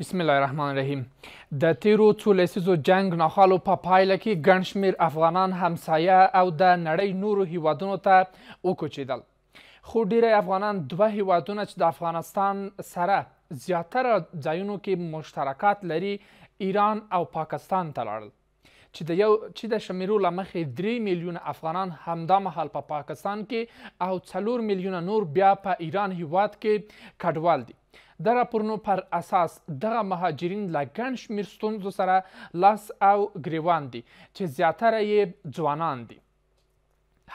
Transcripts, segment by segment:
بسم الله الرحمن الرحیم د تیرو څو لسیزو جنگ ناخالو په پایله کې ګڼ شمیر افغانان همسایه او د نړۍ نورو هیوادونو ته وکوچېدل خو ډیری افغانان دوه هیوادونه چې د افغانستان سره زیاتره ځایونو کې مشترکات لري ایران او پاکستان ته لاړل چې د یو چې د شمیرو له مخې درې میلیونه افغانان همدا مهال په پا پاکستان کې او څلور میلیونه نور بیا په ایران هیواد کې کډوال دي د راپورونو پر اساس دغه مهاجرین له ګڼ شمیر ستونزو سره لاس او ګریوان دي چې زیاتره یې ځوانان دي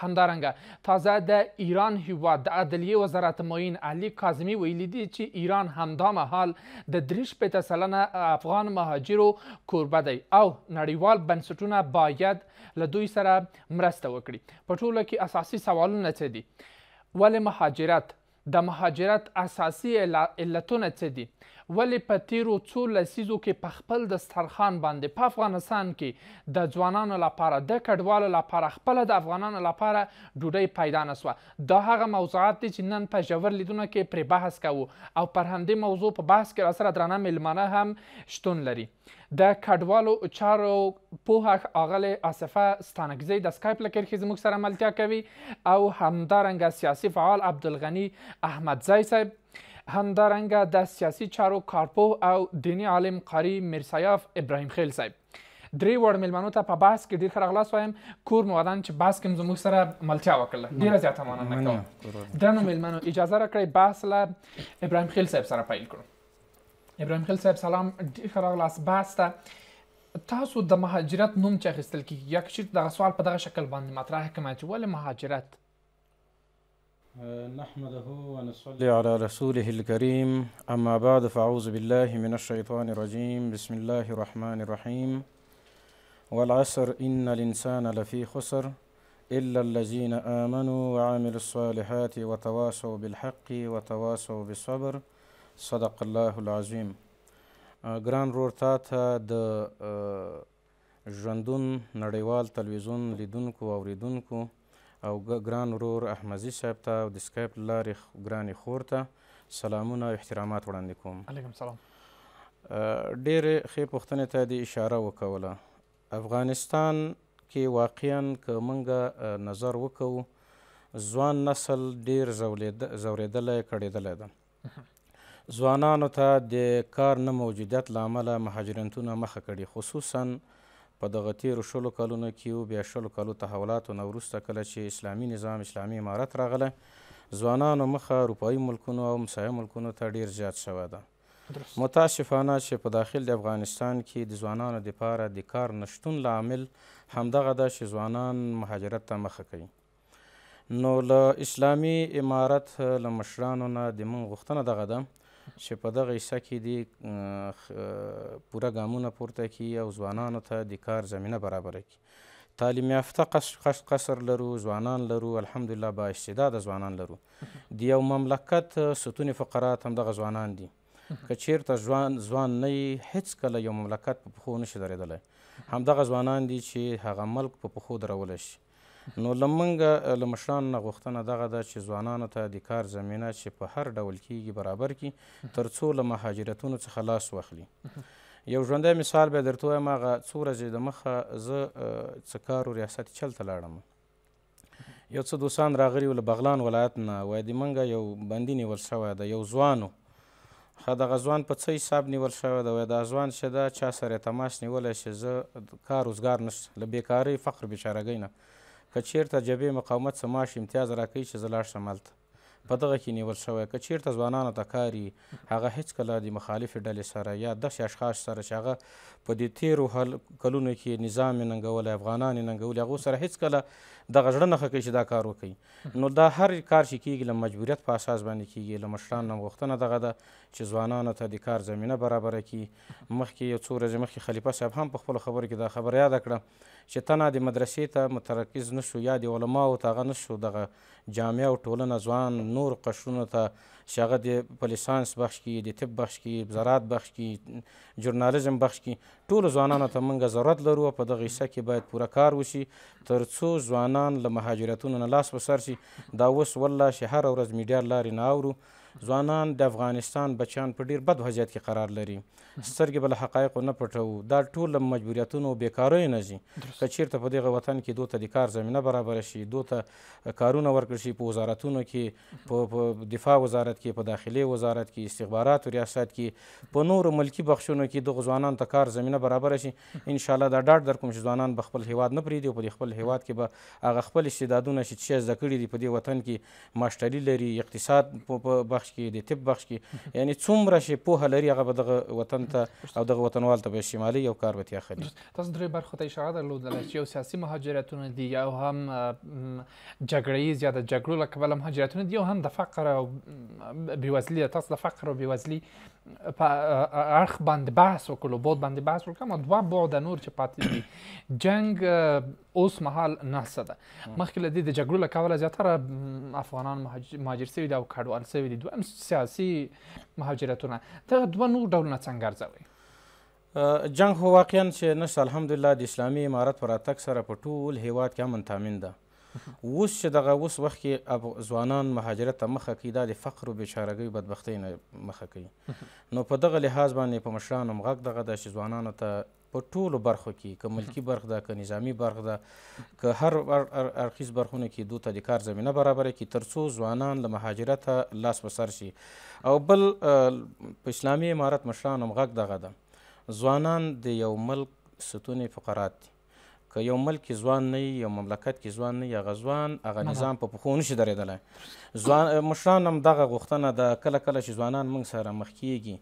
همدارنګه تازه د ایران هیواد د عدلیې وزارت معین علي کاظمي ویلي دي چې ایران همدا مهال د درې شپېته سلنه افغان مهاجرو کوربه دی او نړیوال بنسټونه باید له دوی سره مرسته وکړي په ټوله کې اساسي سوالونه څه دي ولې مهاجرت د مهاجرت اساسي علتونه څه دي ولې په تیرو څو لسیزو کې په خپل دسترخان باندې په افغانستان کې د ځوانانو لپاره د کډوالو لپاره خپله د افغانانو لپاره ډوډۍ پیدا نه سوه دا هغه موضوعات دي چې نن په ژور لیدونه کې پرې بحث کوو او پر همدې موضوع په بحث کې راسره درانه میلمانه هم شتون لري د کډوالو چارو پوهه اغلی آصفه ستانکزی د سکایپ له کرښې زموږ سره ملتیا کوي او همدارنګه سیاسي فعال عبدالغني احمدزی صاحب همدارنګه د سیاسي چارو کارپوه او دینی عالم قاری میرسیاف ابراهیم خیل صاحب درې وړ میلمنو ته په بحث کې ډیر ښه راغلاست وایم کور مو ودان چې بحث کې زموږ سره ملتیا وکړله ډیره زیاته مننه کوم درنو میلمنو اجازه راکړئ بحث له ابراهیم خیل صاحب سره پیل کړو ابراهیم خیل صاحب سلام ډیر ښه راغلاست بحث ته تاسو د مهاجرت نوم چې اخیستل کیږي یا که چېرته دغه سوال په دغه شکل باندې مطرح کړم چې ولې مهاجرت نحمده ونصلي على رسوله الكريم أما بعد فأعوذ بالله من الشيطان الرجيم بسم الله الرحمن الرحيم والعصر إن الإنسان لفي خسر إلا الذين آمنوا وعملوا الصالحات وتواصوا بالحق وتواصوا بالصبر صدق الله العظيم جران آه، رور تا د آه، ژوندون نړیوال تلویزیون لیدونکو اوریدونکو او ګران ورور احمدزي صاحب ته او د سکایپ لارې ګرانې خور ته سلامونه او احترامات وړاندې کوم علیکم سلام ډېرې ښې پوښتنې ته د اشاره وکوله افغانستان کې واقعا که موږ نظر وکوو ځوان نسل ډېر زورېدلی کړېدلی ده ځوانانو ته د کار نه موجودیت له امله مهاجرتونه مخه کړي خصوصا په دغه تیرو شلو کلونو کې یو بیا شلو کالو تحولاتو نه وروسته کله چې اسلامي نظام اسلامي امارت راغله ځوانانو مخه اروپایي ملکونو او همسایه ملکونو ته ډیر زیات شوی ده متاسفانه چې په داخل د افغانستان کې د ځوانانو دپاره د کار نشتون لامل همدغه ده چې ځوانان مهاجرت ته مخه کوي نو له اسلامي امارت له مشرانو نه د موږ غوښتنه دغه ده چې په دغه حصه کې دی پوره ګامونه پورته کړي او ځوانانو ته د کار زمینه برابره کړي تعلیم یافته قصر لرو ځوانان لرو الحمدلله با استعداد ځوانان لرو د یو مملکت ستونې فقرات هم دغه ځوانان دي که چیرته ځوان ځوان نه یي هیڅکله یو مملکت په پښو نشي درېدلی همدغه ځوانان دي چې هغه ملک په پښو درولی شي نو لمنګه لمشران نه غوښتنه دغه ده چې ځوانانو ته د کار زمینه چې په هر ډول کېږي برابر کی ترڅو له مهاجرتونو څخه لاس واخلي یو ژوندی مثال به درته وایم هغه څو ورځې د مخه زه څه کار و ریاست چل ته لاړم یو څه دوستان راغلي وو له بغلان ولایت نه وایي د منګه یو بندي نیول شوی ده یو ځوانو ښه دغه ځوان په څه حساب نیول شوی دی وایي دا ځوان چې ده چا سره یې تماس نیولی چې زه کار روزګار نشته له بېکارۍ فقر بېچارهګۍ نه که چیرته جبهې مقاومت سماش امتیاز راکوي چې زه لاړ شم هلته په دغه کې نیول شوی که چیرته ځوانانو ته کاري هغه هیڅکله د مخالفې ډلې سره یا داسې اشخاص سره چې هغه په دې تیرو کلونو کې نظام یې ننګولی افغانان یې ننګولي هغو سره هیڅکله دغه زړه نښه کوي چې دا کار وکړي نو دا هر کار چې کیږي له مجبوریت په اساس باندې کیږي له مشرانو نه غوښتنه دغه ده چې ځوانانو ته د کار زمینه برابره کړي مخکې یو څو ورځې مخکې خلیفه صاحب هم په خپلو خبرو کې دا خبره یاده کړه چې تنه د مدرسې ته مترکز نشو یا د علماو ته هغه نشو دغه جامعه او ټولنه ځوان نور قشرونو ته چې هغه د پلی ساینس بخش کې د طب بخش کې زراعت بخش کې ژورنالیزم بخش کې ټولو ځوانانو ته موږ ضرورت لرو په دغه حصه کې باید پوره کار وشي تر څو ځوانان له مهاجرتونو نه لاس وسر شي دا اوس والله چې هره ورځ میډیا لارې نه اورو ځوانان د افغانستان بچیان په ډیر بد وضعیت کې قرار لري سترګې بل حقایق نه پټو دا ټول مجبوریتونو بیکاروي نه زی کچیرته په دغه وطن کې دوته د کار زمينه برابر شي دوته کارونه ورکړ شي په وزارتونو کې په دفاع وزارت کې په داخلي وزارت کې استخبارات او ریاست کې په نورو ملکی بخښونو کې دغه ځوانان ته کار زمينه برابر شي ان شاء الله دا ډاډ در کوم چې ځوانان په خپل هیواد نه پریدي او په خپل هیواد کې به هغه خپل استعدادونه چې څه ذکر دي په دې وطن کې ماشټری لري اقتصاد په بخش کې د طب بخش کې یعنی څومره شي پوهه لري هغه به دغه وطن ته او دغه وطنوال ته به شمالي یو کار به ترې اخلي تاسو درې برخو ته اشاره درلودله چې یو سیاسي مهاجرتونه دي یو هم جګړه ییز یا د جګړو له کبله مهاجرتونه دي یو هم د فقر او بېوزلي تاسو د فقر او بېوزلي په اړخ باندې بحث وکړو بود باندې بحث وکړو دوه بعده نور چې پاتې دي جنګ اوس مهال نهسه ده مخکې له دې د جګړو له کبله زیاتره افغانان مهاجر شوي دي او کډوال شوي دي دویم سیاسي مهاجرتونه دغه دوه نور ډولونه څنګه ارزوئ جنګ خو واقعا چې نشته الحمدلله د اسلامي امارت په راتګ سره په ټول هیواد کې امن تامین ده اوس چې دغه اوس وخت کې ځوانان مهاجرت ته مخه کوي دا د فقر او بېچارهګۍ بدبختۍ نه مخه کوي نو په دغه لحاظ باندې په مشرانو هم غږ دغه ده چې ځوانانو ته په ټولو برخو کې که ملکی برخ ده که نظامی برخ ده که هر اړخیز برخونه کې دوی ته د کار زمینه برابره کړي تر څو ځوانان له مهاجرته لاس په سر شي او بل په اسلامي عمارت مشران هم غږ دغه ده ځوانان د یو ملک ستونې فقرات دي که یو ملک کې ځوان نه یو مملکت کې ځوان نه وي هغه ځوان هغه نظام په پښو نشي درېدلی ځوان مشران هم دغه غوښتنه ده کله کله چې ځوانان موږ سره مخ کیږي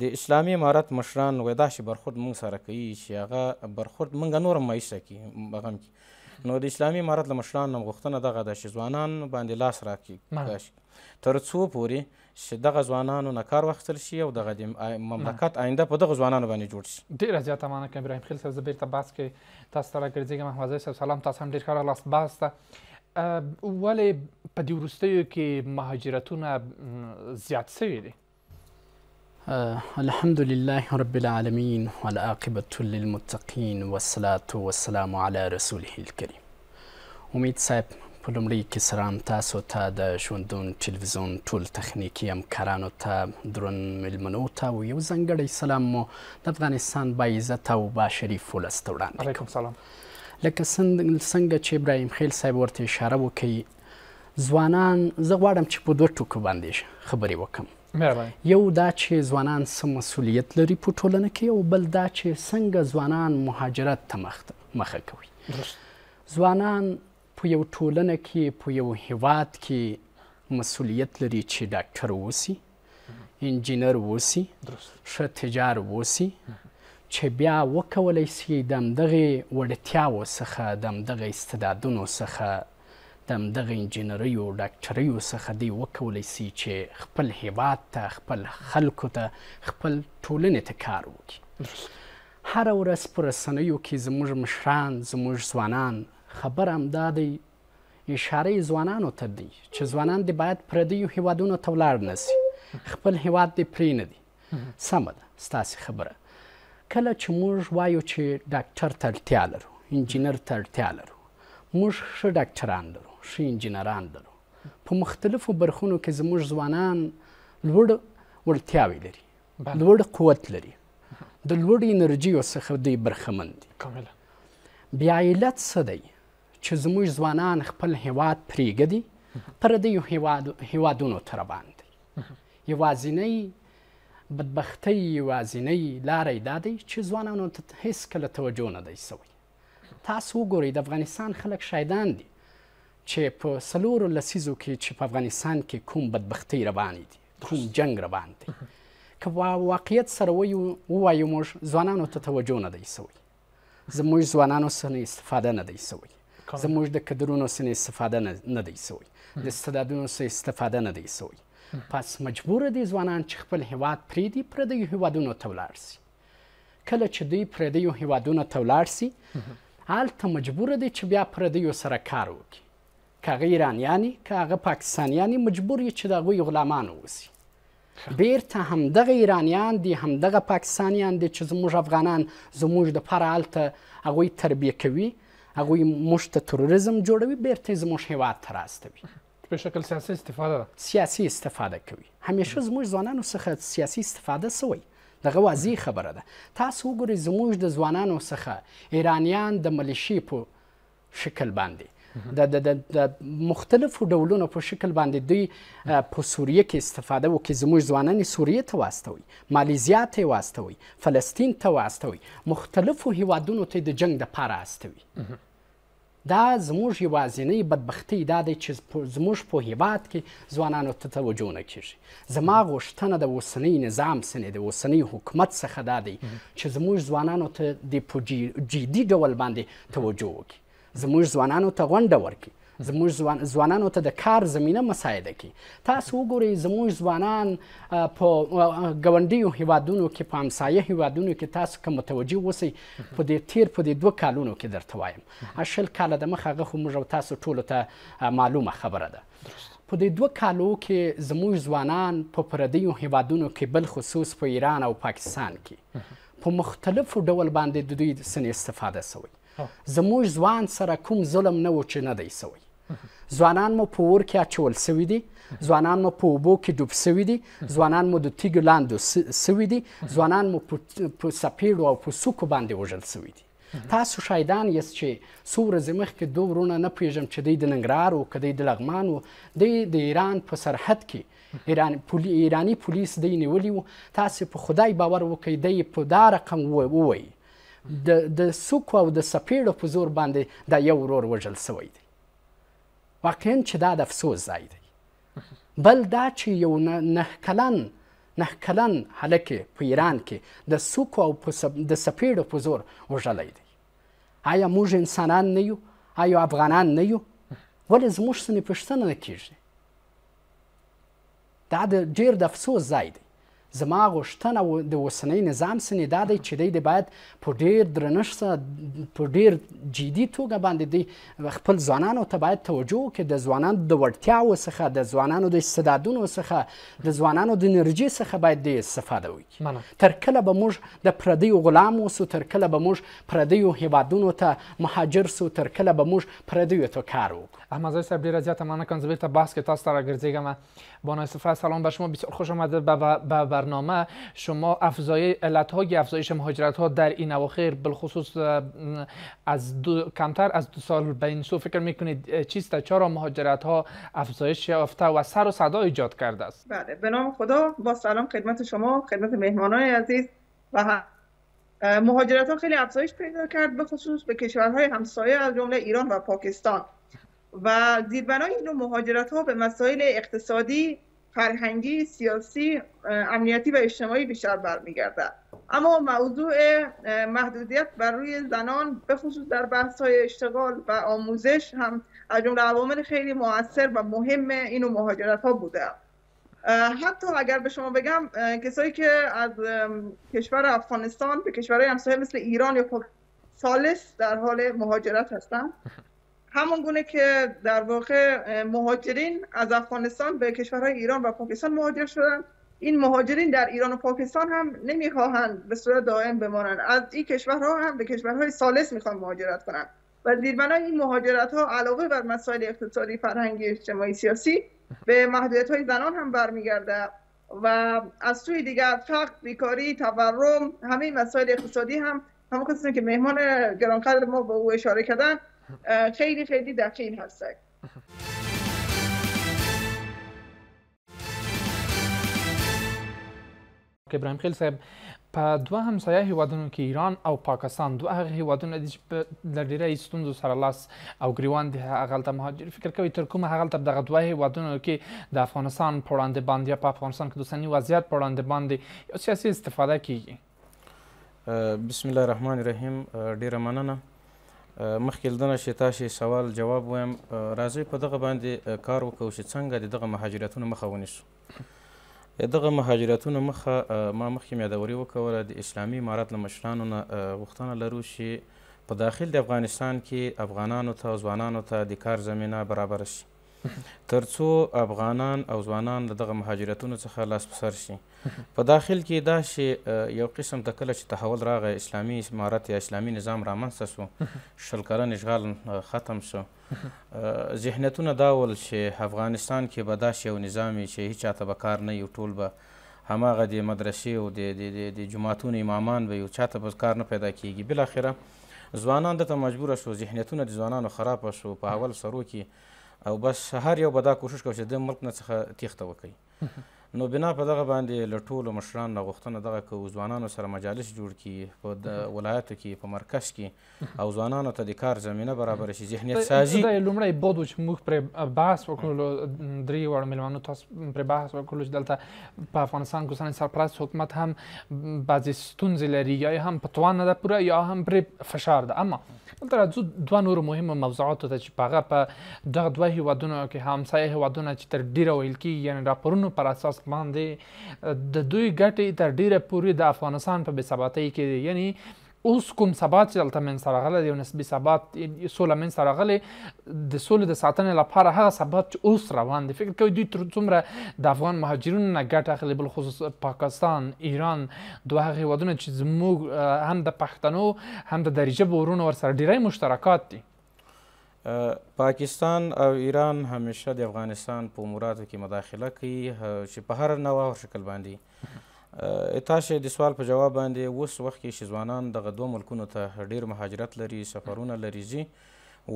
د اسلامي امارت مشران وای دا چې برخورد موږ سره کوي چې هغه برخورد موږ نور مایسته کی بغم کی نو د اسلامي امارت له مشرانو غوښتنه دغه د ځوانان باندې لاس راکړي تر څو پورې چې دغه ځوانانو نه کار واخیستل شي او دغه د مملکت آینده په دغه ځوانانو باندې جوړ شي ډېره زیاته مننه کوم ابراهیم خیل صاحب زه بېرته بحث کې تاسو ته راګرځېږم احمدزی صاحب سلام تاسو هم ډېر ښه راغلاست بحث ته ولې په دې وروستیو کې مهاجرتونه زیات سوي دي آه الحمد لله رب العالمين والعاقبة للمتقين والصلاة والسلام على رسوله الكريم امید صاحب په لومړي کې تاسو تا د شوندون ټلویزیون ټول تخنیکی همکارانو ته درون میلمنو ته او یو ځانګړی سلام مو د افغانستان باعزته او باشریف ولس ته وړاندې علیکم سلام لکه څنګه چې ابراهیم خیل صاحب ورته اشاره وکړي ځوانان زه غواړم چې په دوه ټکو باندې خبرې وکړم یو دا چې ځوانان څه مسولیت لري په ټولنه کې او بل دا چې څنګه ځوانان مهاجرت ته مخه کوي ځوانان په یو ټولنه کې په یو هیواد کې مسولیت لري چې ډاکټر ووسی انجینر ووسی ښه تجار ووسی چې بیا وکولای سي د همدغې وړتیاو څخه د همدغه استعدادونو څخه د همدغه انجینریو ډاکټریو څخه دی وکولی سي چې خپل هیواد ته خپل خلکو ته خپل ټولنې ته کار وکړي هره ورځ په رسنیو کې زموږ مشران زموږ ځوانان خبر همدا دی اشاره ځوانانو ته دی چې ځوانان دی باید پردیو هیوادونو ته ولاړ نسی خپل هیواد دی پرې نه دی سمه ده ستاسې خبره کله چې موږ وایو چې ډاکټر ته اړتیا لرو انجینر ته اړتیا لرو موږ ښه ډاکټران لرو ښه انجینران لرو په مختلفو برخونو کې زموږ ځوانان لوړ وړتیاوې لري لوړ قوت لري د لوړ انرژیو څخه دوی برخمن دي کامله بیا علت څه دی چې زموږ ځوانان خپل هیواد پرېږدي پردیو هیواد هیوادونو ته روان دي یوازینی بدبختی یوازینی لارې دا دی چې ځوانانو ته هیڅ کله توجه نه دی سوی تاسو وګورئ د افغانستان خلک شایدان دي چې په سلور لسیزو کې چې په افغانستان کې کوم بدبختی روان دي کوم جنگ روان دی که واقعیت سره ووایو موږ ځوانانو ته توجه نه دی سوی زموږ ځوانانو سره استفاده نه دی سوی زموږ د کدرونو سره استفاده نه دی سوی د استعدادونو سره استفاده نه دی سوی پس مجبور دي ځوانان چې خپل هیواد پریدي پردیو هیوادونو ته ولاړ سي کله چې دوی پردیو هیوادونو ته ولاړ سي هلته مجبور دي چې بیا پردیو سره کار وکړي کاغه ایرانیانی کاغه پاکستانیانی مجبور یي چې د هغوی غلامان اوسي بیرته همدغه ایرانیان دي همدغه پاکستانیان دي چې زموږ افغانان زموږ د پاره هلته هغوی تربیه کوي هغوی موږ ته تروریزم جوړوي بیرته زموږ هیواد ته راستوي په شکل سیاسي استفاده ده سیاسي استفاده کوي همیشه زموږ ځوانانو څخه سیاسي استفاده سوی دغه واضح خبره ده تاسو وګورئ زموږ د ځوانانو څخه ایرانیان د ملیشي په شکل باندې د د د مختلفو ډولونو په شکل باندې دوی په سوریه کې استفاده وکړي زموږ ځوانان سوریه ته واستوي مالیزیا ته واستوي فلسطین ته واستوي مختلفو هیوادونو ته د جنگ د پاره استوي دا زموږ یوازینۍ بدبختی دا دی چې زموږ په هیواد کې ځوانانو ته توجه نه کیږي زما غوښتنه د اوسنۍ نظام سنې د اوسنۍ حکومت څخه دا دی چې زموږ ځوانانو ته د په جدي ډول باندې توجه وکړي زموږ ځوانانو ته غونډه ورکړي زموږ ځوان ځوانانو ته د کار زمینه مساعده کی تاسو وګورئ زموږ ځوانان په ګاونډیو هیوادونو کې په همسایه هیوادونو کې تاسو که متوجه اوسئ په دې تیر په دې دوه کالونو کې درته وایم شل کاله د مخه هغه خو موږ تاسو ټولو ته معلومه خبره ده په دې دوه کالو کې زموږ ځوانان په پردیو هیوادونو کې بل خصوص په ایران او پاکستان کې په مختلفو ډول باندې د دوی سن استفاده سوی زموږ ځوان سره کوم ظلم نه و چې نه دی سوی ځوانان مو په اور کې اچول سوي دي ځوانان مو په اوبو کې ډوب سوي دي ځوانان مو د تیږو لاندو سوي دي ځوانان مو په سپیړو او په سوکو باندې وژل سوي دي تاسو شایدان یاست چې څو ورځې مخکې دوه ورونه نه پېژنم چې دی د ننګرهار و که دی د لغمان و دی د ایران په سرحد کې ایران پولی ایرانی پولیس دی نیولی و تاسې په خدای باور وکئ دی په دا رقم ووایي د د سوکو او د سپیړو په زور باندې دا یو ورور وژل سوی دی واقعا چې دا د افسوس ځای دی بل دا چې یو نه کلن نه کلن هلکه په ایران کې د سوکو او د سپیړو په زور وژلی دی آیا موږ انسانان نه یو آیا افغانان نه یو ولې زموږ سنې پوښتنه نه کیږي دا د ډېر د افسوس ځای دی زما غوښتنه د اوسنۍ نظام سنې دا دی چې دی د باید په ډیر درنښت سره په ډیر جدي توګه باندې دی خپل ځوانانو ته باید توجه وکړي د ځوانانو د وړتیاو څخه د ځوانانو د استعدادونو څخه د ځوانانو د انرژي څخه باید دی استفاده وکړي تر کله به موږ د پردیو غلام اوسو تر کله به موږ پردیو هیوادونو ته مهاجر سو تر کله به موږ پردیو ته کار وکړو احمد صاحب ډیر زیاته معنا کنه زبیر ته بحث که تاسو با سلام به شما بسیار خوش آمدید به برنامه شما افزای علت های افزایش مهاجرت ها در این اواخر بالخصوص از دو کمتر از دو سال به این سو فکر میکنید چیست چرا مهاجرت ها افزایش یافته و سر و صدا ایجاد کرده است بله به نام خدا با سلام خدمت شما خدمت های عزیز و مهاجرت ها خیلی افزایش پیدا کرد به خصوص به کشورهای همسایه از جمله ایران و پاکستان و زیربنای این مهاجرت ها به مسائل اقتصادی فرهنگی، سیاسی، امنیتی و اجتماعی بیشتر برمیگردد. اما موضوع محدودیت بر روی زنان به خصوص در بحث های اشتغال و آموزش هم از جمله عوامل خیلی موثر و مهم اینو مهاجرت ها بوده حتی اگر به شما بگم کسایی که از کشور افغانستان به کشورهای همسایه مثل ایران یا سالس در حال مهاجرت هستند همان گونه که در واقع مهاجرین از افغانستان به کشورهای ایران و پاکستان مهاجر شدن این مهاجرین در ایران و پاکستان هم نمیخواهند به صورت دائم بمانند از این کشورها هم به کشورهای سالس میخوان مهاجرت کنند و زیربنای این مهاجرت ها علاوه بر مسائل اقتصادی فرهنگی اجتماعی سیاسی به محدودیت های زنان هم برمیگرده و از سوی دیگر فقر بیکاری تورم همه مسائل اقتصادی هم همون که مهمان گرانقدر ما به او اشاره کردن خیلی خیلی دقیق هستن ابراهیم خیل صاحب په دوه همسایه هیوادونو کې ایران او پاکستان دوه هغه هیوادونه دي چې له ډېری ستونزو سره لاس او ګریوان دي هغلته مهاجر فکر کوي تر کومه هغلته دغه دوه هیوادونو کې د افغانستان په وړاندې باندې یا په افغانستان کې د اوسني وضعیت په وړاندې باندې یو سیاسي استفاده کیږي بسم الله الرحمن الرحیم ډیره مننه مخکې دنه چې تاسو سوال جواب وایم راځي په دغه باندې کار وکړو چې څنګه دغه مهاجرتونو مخه ونیسو دغه مهاجرتونو مخه ما مخکې یادوري وکړه د اسلامي امارات له مشرانو نه غوښتنه لرو چې په داخل د افغانستان کې افغانانو ته ځوانانو ته د کار زمینه برابر شي ترڅو افغانان او ځوانان د دغه مهاجرتونو څخه لاس په سر شي په داخل کې دا شی یو قسم د کله چې تحول راغی اسلامي امارت یا اسلامي نظام رامنځته سو شل کلن اشغال ختم سو ذهنیتونه دا ول چې افغانستان کې به دا شی یو نظام وي چې هیچ چاته به کار نه یو ټول به هماغه د مدرسې او د د جماعتونو امامان به یو چاته به کار نه پیدا کیږي بلاخره ځوانان دته مجبوره شو ذهنیتونه د ځوانانو خراب شو په اول سرو کې او بس هر یو به دا کوشش کوي چې د ملک نه څخه تیښته وکړي نو بنا په دغه باندې له ټولو مشرانو نه غوښتنه دغه که ځوانانو سره مجالس جوړ کړي په ولایاتو کې په مرکز کې او ځوانانو ته د کار زمینه برابر شي ذهنیت سازي دا لومړی بود چې موږ پرې بحث وکړو درې واړو میلمانو تاسو پرې بحث وکړو چې دلته په افغانستان کې اوسنی سرپرست حکومت هم بعضې ستونزې لري یا هم په توان نه ده پوره یا هم پرې فشار ده اما دلته راځو دوه نورو مهمو موضوعاتو ته چې په هغه په دغه دوه هیوادونو کې همسایه هیوادونه چې تر ډیره ویل کېږي یعنې راپورونو پر اساس بست باندې د دوی ګټې تر ډیره پورې د افغانستان په بېثباتۍ کې دي یعنی اوس کوم ثبات چې دلته منځته راغلی دی یو نسبي ثبات سوله منځته راغلی د سولې د ساتنې لپاره هغه ثبات چې اوس روان دی فکر کوئ دوی تر څومره د افغان مهاجرینو نه ګټه اخلي بالخصوص پاکستان ایران دوه هغه هېوادونه چې زموږ هم د پښتنو هم د دري ژبو ورونو ورسره ډیری مشترکات دي پاکستان او ایران همیشه د افغانستان په اموراتو کې مداخله کوي چې په هر نوع او شکل باندې تاسو د سوال په جواب باندې اوس وخت کې چې ځوانان دغه دوه ملکونو ته ډیر مهاجرت لري سفرونه لري ځي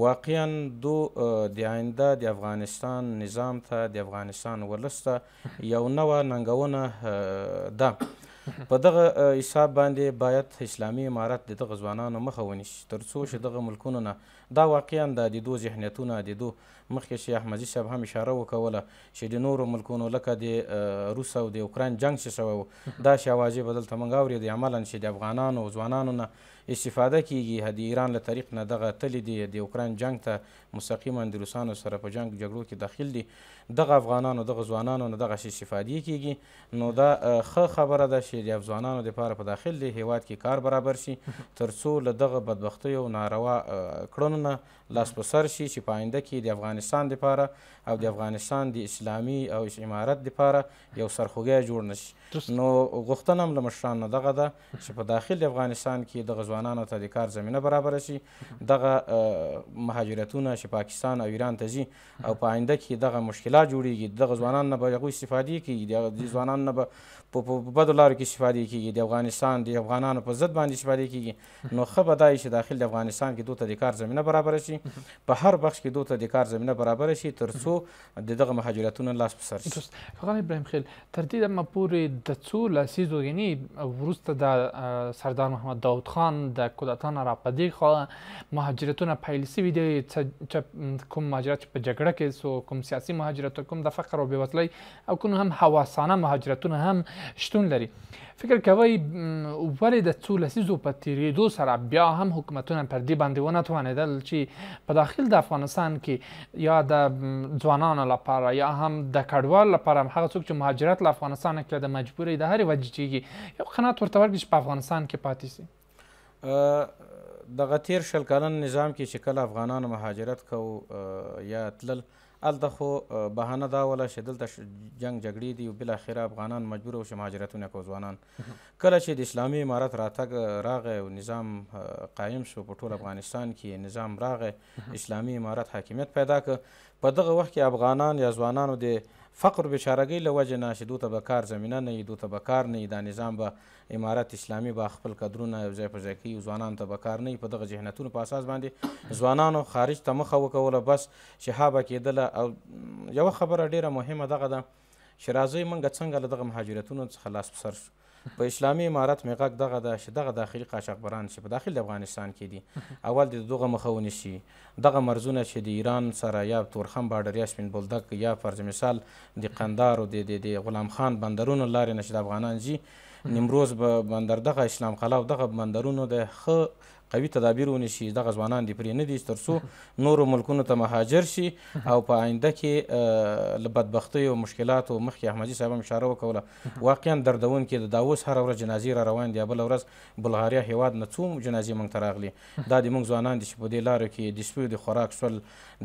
واقعا دو د آینده د افغانستان نظام ته د افغانستان ولس ته یو نوه ننګونه ده په دغه حساب باندې باید اسلامي امارت د دغه ځوانانو مخه ونیسي تر څو چې دغه ملکونو نه دا واقعا د د دوه ذهنیتونه د دوه مخکې چې احمدي صاحب هم اشاره وکوله چې د نورو ملکونو لکه د روس او د اوکراین جنگ چې شوی دا شاواجې به دلته موږ اورېدې عملا چې د افغانانو او ځوانانو نه استفاده کیږي د ایران له طریق نه دغه تلې دي د اوکراین جنگ ته مستقیما د روسانو سره په جنگ جګړو کې داخل دي دغه افغانانو دغه ځوانانو نه دغه شي استفادې کیږي نو دا ښه خبره ده چې د ځوانانو دپاره په داخلي هیواد کې کار برابر شي تر څو له دغه بدبختیو ناروا کړنو نه لاس په سر شي چې په آینده کې د افغانستان دپاره او د افغانستان د اسلامي او امارت دپاره یو سرخوږی جوړ نه شي نو غوښتنه هم له مشرانو دغه ده چې په داخل افغانستان کې دغه ځوانانو ته د کار زمینه برابره شي دغه مهاجرتونه چې پاکستان او ایران ته ځي او په آینده کې دغه مشکلات اصلاح جوړیږي دغه ځوانان نه به هغوی استفادې کوي د ځوانان نه به په بدو لارو کې استفاده کیږي د افغانستان د افغانانو په ضد باندې استفاده کیږي نو ښه به دا چې داخل د افغانستان کې دوته د کار زمینه برابره شي په هر بخش کې دوته د کار زمینه برابره شي تر څو د دغه مهاجرتونو لاس په سر شي ښاغلی ابراهیم خیل تر دې دمه پورې د څو لسیزو یعنې وروسته د سردار محمد داود خان د کودتا نه راپدې خوا مهاجرتونه پیل سوي دي کوم مهاجرت په جګړه کې سو کوم سیاسي مهاجرت کوم د فقر او بېوزلۍ او کوم هم حواسانه مهاجرتونه هم شتون لري فکر کوي ولې د څو لسیزو په تیریدو سره بیا هم حکومتونه پر دې باندې ونه توانیدل چې په داخل د افغانستان کې یا د ځوانانو لپاره یا هم د کډوال لپاره هغه څوک چې مهاجرت له افغانستان کې د مجبورۍ د هرې وجې کېږي یو قناعت ورته ورکړي چې په افغانستان کې پاتې سي دغه تیر شل کلن نظام کې چې کله افغانانو مهاجرت کو یا تلل هلته خو بهانه دا وله چې دلته جنگ جګړې دي او بالاخره افغانان مجبور او شي مهاجرتونه کوي ځوانان کله چې د اسلامي امارت راتګ راغی او نظام قایم شو په ټول افغانستان کې نظام راغی اسلامي امارت حاکمیت پیدا کړ په دغه وخت کې افغانان یا ځوانانو د فقر بیچارګۍ له وجې نه چې دوی ته به کار زمینه نه وي دوی ته به کار نه وي دا نظام به امارت اسلامي به خپل قدرونه یو ځای په ځای کوي ځوانانو ته به کار نه وي په دغه ذهنیتونو په اساس باندې ځوانانو خارج ته مخه وکوله بس شهابه کېدله او یوه خبره ډیره مهمه دغه ده چې راځئ موږ څنګه له دغه مهاجرتونو څخه لاس په سر شو په اسلامي امارت مې غږ دغه ده چې دغه داخلي قاچاقبران چې په داخل د افغانستان کې دي اول د دغه مخه ونیسي دغه مرزونه چې د ایران سره یا تورخم باډر یا سپین بولدک یا فرض مثال د قندار او د د غلام خان بندرونو لارې نه چې د افغانان ځي نیمروز به بندر دغه اسلام قلعه او دغه بندرونو د ښه قوي تدابیر ونیسي دغه ځوانان دې پرې نه دي تر څو نورو ملکونو ته مهاجر شي او په آینده کې له بدبختیو او مشکلاتو مخکې احمدي صاحب هم اشاره وکوله واقعا دردونکې ده دا اوس هره ورځ جنازې را روان دي بله ورځ بلغاریا هیواد نه څو جنازې موږ ته راغلي دا د موږ ځوانان دي چې په دې لارو کې د سپیو د خوراک سول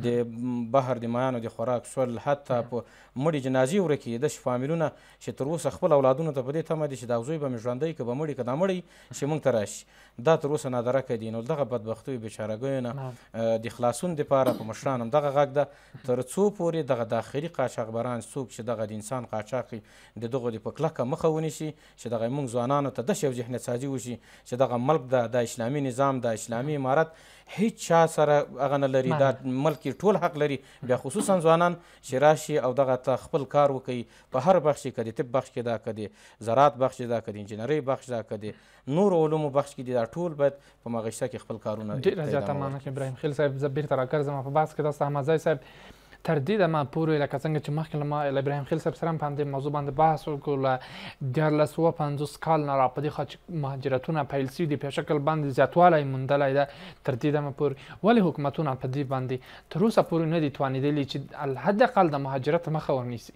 د بهر د مایانو د خوراک سول حتی په مړي جنازې ورکې د شي فامیلونه چې تر اوسه خپل اولادونو ته په دې تمه دي چې دا زوی به مې ژوندی که به مړي که دا مړي چې موږ ته راشي دا تر اوسه نادرکه دي نو دغه بدبختیو بېچارهګیو نه د خلاصون دپاره په مشران هم دغه غږ ده تر څو پورې دغه داخلي قاچاقبران څوک چې دغه د انسان قاچاق د دغو د په کلکه مخه ونیسي چې دغه موږ ځوانانو ته داسې یو ذهنیت سازي وشي چې دغه ملک ده دا اسلامي نظام دا اسلامي امارت هیڅ چا سره هغه نه لري دا ملک ټول حق لري بیا خصوصا ځوانان چې راشي او دغه ته خپل کار وکړي په هر بخش کې د طب بخش کې دا که د زراعت بخش دا که د انجینرۍ بخش دا که د نورو علومو بخش کې دي دا ټول باید په مغشته کې خپل کارونه ډېره زیاته مننه ابراهیم خیل صاحب زه بېرته راګرځم په بحث کې تاسو همځای صاحب تر دې دمه پورې لکه څنګه چې مخکې ما له ابراهیم خیل صاحب سره په همدې موضوع باندې بحث وکړو له دیارلس سوه پنځوس کال نه را په دې خوا چې مهاجرتونه پیل سوي دي په شکل باندې زیاتوالی موندلی ده تر دې دمه پورې ولې حکومتونه په دې باندې تر اوسه پورې نه دي توانېدلي چې حداقل د مهاجرت مخه ورنیسي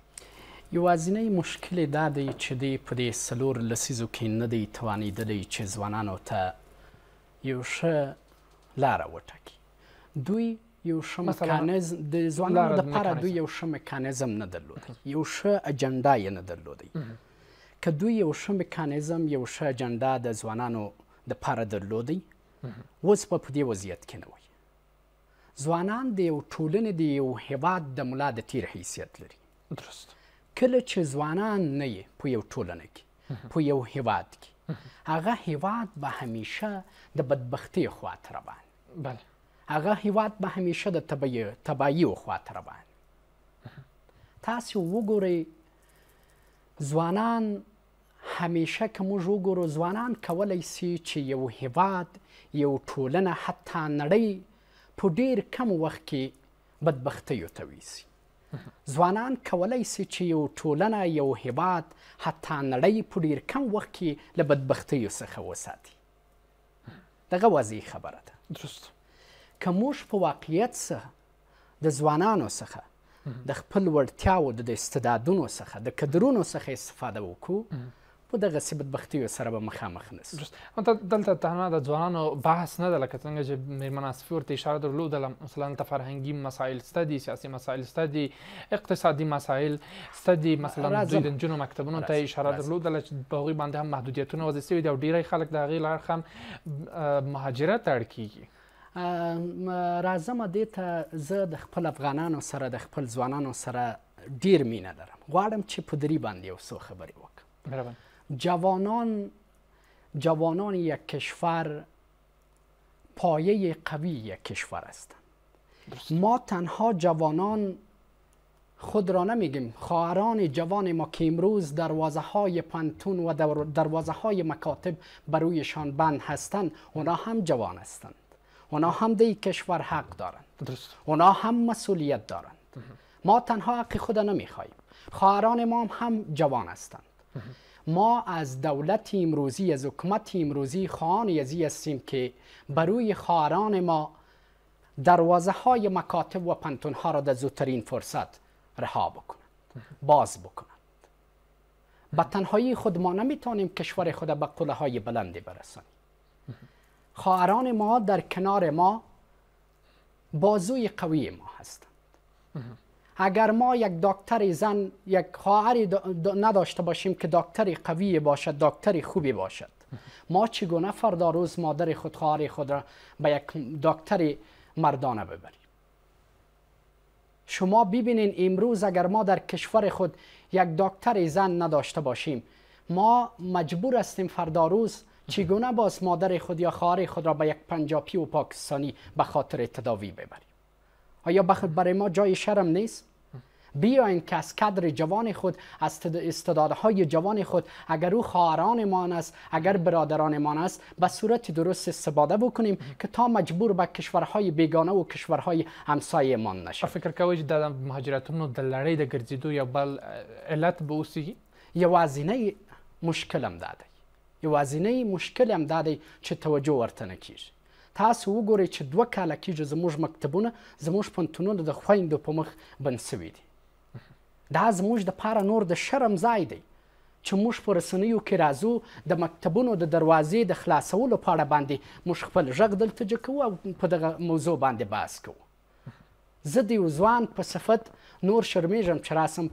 یوازینی مشکل دا دی چې دی په دې سلور لسیزو کې نه دی توانیدلی چې ځوانانو ته یو ښه لاره وټکي دوی یو ښه میکانیزم د ځوانانو دپاره دوی یو ښه میکانیزم نه درلود یو ښه اجنډا یې نه درلودی که دوی یو ښه میکانیزم یو ښه اجنډا د ځوانانو دپاره درلودی اوس به په دې وضعیت کې نه وي ځوانان د یو ټولنې د یو هیواد د ملا د تیر حیثیت لري درست کله چې ځوانان نه یې په یو ټولنه کې په یو هیواد کې هغه هیواد به همیشه د بدبختی خواته روان بله هغه هیواد به همیشه د تبعی تبعی خواته روان تاسو وګورئ ځوانان همیشه که موږ وګورو ځوانان کولی سي چې یو هیواد یو ټولنه حتی نړۍ په ډیر کم وخت کې بدبختیو ته ویسي ځوانان کولی سي چې یو ټولنه یو هیواد حتی نړۍ په ډیر کم وخت کې له بدبختیو څخه وساتي دغه واضح خبره ده درست که موږ په واقعیت څخه د ځوانانو څخه د خپل وړتیاو د استعدادونو څخه د قدرونو څخه استفاده وکړو په دغه سی بدبختیو سره به مخامخ نس دلته تنها د ځوانانو بحث نه ده لکه څنګه چې میرمن اسفي ورته اشاره درلوده مثلا ته فرهنګي مسایل سته دي سیاسي مسایل سته دي اقتصادي مسایل سته دي مثلا دوی د نجونو مکتبونو ته اشاره درلوده چې په هغوی باندې هم محدودیتونه وضع سوي دي او ډیری خلک د هغې له اړخه هم مهاجرت اړ کیږي راځم دې ته زه د خپل افغانانو سره د خپل ځوانانو سره ډیر مینه لرم غواړم چې پدری دری باندې یو څه خبرې جوانان جوانان یک کشور پایه قوی یک کشور هستند ما تنها جوانان خود را نمیگیم خواهران جوان ما که امروز دروازه های پنتون و دروازه های مکاتب برویشان بند هستند اونا هم جوان هستند اونا هم در کشور حق دارند درست اونا هم مسئولیت دارند ما تنها حق خود خواهیم، خواهران ما هم جوان هستند ما از دولت امروزی از حکومت امروزی خواهان یزی هستیم که بروی خواهران ما دروازه های مکاتب و پنتون ها را در زودترین فرصت رها بکنند باز بکنند به تنهایی خود ما نمیتوانیم کشور خود به قله های بلندی برسانیم خواهران ما در کنار ما بازوی قوی ما هستند اگر ما یک دکتر زن یک خواهری نداشته باشیم که دکتر قوی باشد دکتر خوبی باشد ما چگونه فردا روز مادر خود خواهر خود را به یک دکتر مردانه ببریم شما ببینین امروز اگر ما در کشور خود یک دکتر زن نداشته باشیم ما مجبور هستیم فردا روز چگونه باز مادر خود یا خواهر خود را به یک پنجاپی و پاکستانی به خاطر تداوی ببریم آیا بخود برای ما جای شرم نیست بیاین که از کدر جوان خود از استعدادهای جوان خود اگر او ما است اگر ما است به صورت درست استفاده بکنیم که تا مجبور به کشورهای بیگانه و کشورهای ما نشه فکر کوئ د مهاجرتونو د لړۍ د ګرځېدو بل علت به اوسی یو وزینه مشکلم داده. یوازینی مشکل هم دا دی چې توجه ورته نه کیږي تاسو وګورئ چې دوه کاله کیږي زموږ مکتبونه زموږ پوهنتونونه د خویندو په مخ بند سوي دي دا زموږ د پاره نور د شرم ځای دی چې موږ په رسنیو کې راځو د مکتبونو د دروازې د خلاصولو په اړه باندې موږ خپل غږ دلته جګ کوو او په دغه موضوع باندې بحث کوو زه د یو ځوان په صفت نور شرمیږم چې راسم